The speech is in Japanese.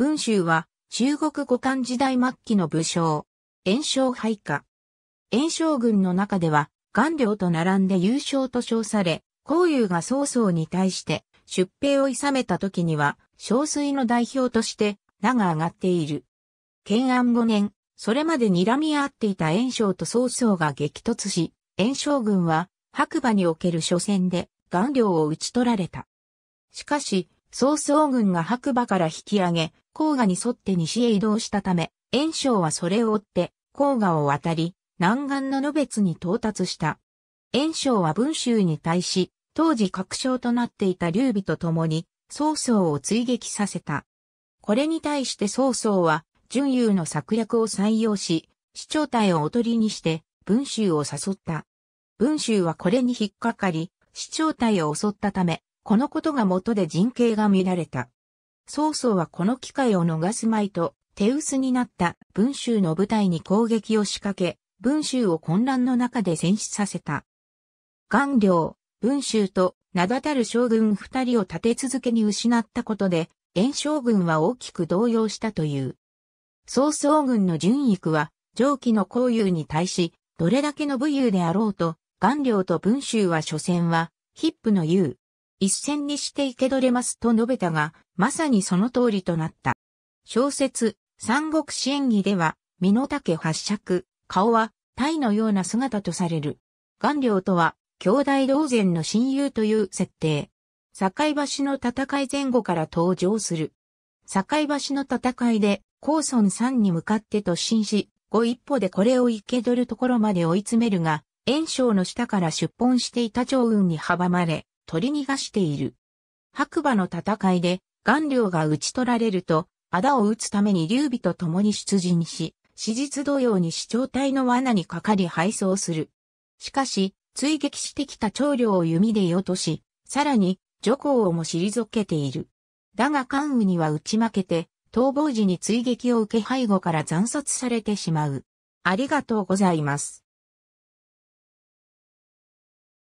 文集は中国五漢時代末期の武将、炎章配下。炎章軍の中では、顔料と並んで優勝と称され、孔融が曹操に対して出兵を諌めた時には、少水の代表として名が上がっている。建安5年、それまで睨み合っていた炎章と曹操が激突し、炎章軍は白馬における初戦で顔料を討ち取られた。しかし、曹操軍が白馬から引き上げ、黄河に沿って西へ移動したため、炎章はそれを追って黄河を渡り、南岸の野別に到達した。炎章は文州に対し、当時確証となっていた劉備と共に、曹操を追撃させた。これに対して曹操は、準優の策略を採用し、市長隊をおとりにして、文州を誘った。文州はこれに引っかかり、市長隊を襲ったため、このことが元で人形が見られた。曹操はこの機会を逃すまいと、手薄になった文集の部隊に攻撃を仕掛け、文集を混乱の中で戦死させた。顔料、文集と名だたる将軍二人を立て続けに失ったことで、炎将軍は大きく動揺したという。曹操軍の順育は、上記の交友に対し、どれだけの武勇であろうと、顔料と文集は所詮は、ヒップの勇。一戦にして生け捕れますと述べたが、まさにその通りとなった。小説、三国志演儀では、身の丈八尺、顔は、鯛のような姿とされる。顔料とは、兄弟同然の親友という設定。境橋の戦い前後から登場する。境橋の戦いで、高村山に向かって突進し、ご一歩でこれを生け取るところまで追い詰めるが、炎章の下から出奔していた長雲に阻まれ、取り逃がしている。白馬の戦いで、顔料が討ち取られると、仇を撃つために劉備と共に出陣し、史実同様に視聴隊の罠にかかり敗走する。しかし、追撃してきた長領を弓で落とし、さらに、徐行をも退けている。だが関羽には打ち負けて、逃亡時に追撃を受け背後から惨殺されてしまう。ありがとうございます。